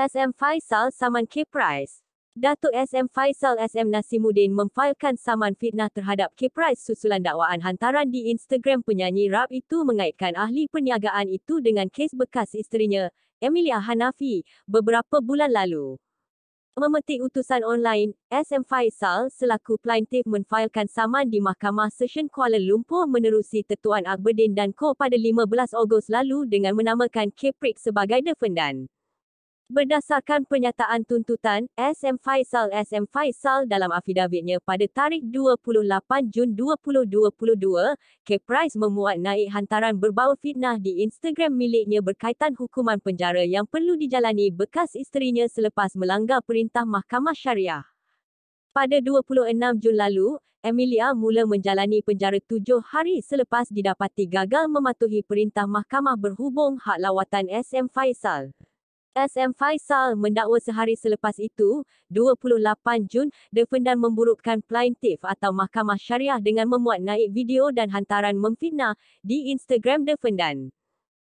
SM Faisal saman K Price. Datuk SM Faisal SM Nasimuddin memfailkan saman fitnah terhadap K Price susulan dakwaan hantaran di Instagram penyanyi rap itu mengaitkan ahli perniagaan itu dengan kes bekas isterinya, Emilia Hanafi, beberapa bulan lalu. Memetik utusan online, SM Faisal selaku plaintif menfailkan saman di Mahkamah Session Kuala Lumpur menerusi Tetuan Agbedin dan Co pada 15 Ogos lalu dengan menamakan Keprik sebagai defendant. Berdasarkan pernyataan tuntutan, SM Faisal SM Faisal dalam afidavitnya pada tarikh 28 Jun 2022, k memuat naik hantaran berbau fitnah di Instagram miliknya berkaitan hukuman penjara yang perlu dijalani bekas isterinya selepas melanggar perintah mahkamah syariah. Pada 26 Jun lalu, Emilia mula menjalani penjara tujuh hari selepas didapati gagal mematuhi perintah mahkamah berhubung hak lawatan SM Faisal. SM Faisal mendakwa sehari selepas itu, 28 Jun, defendan memburukkan plaintif atau mahkamah syariah dengan memuat naik video dan hantaran memfitnah di Instagram defendan.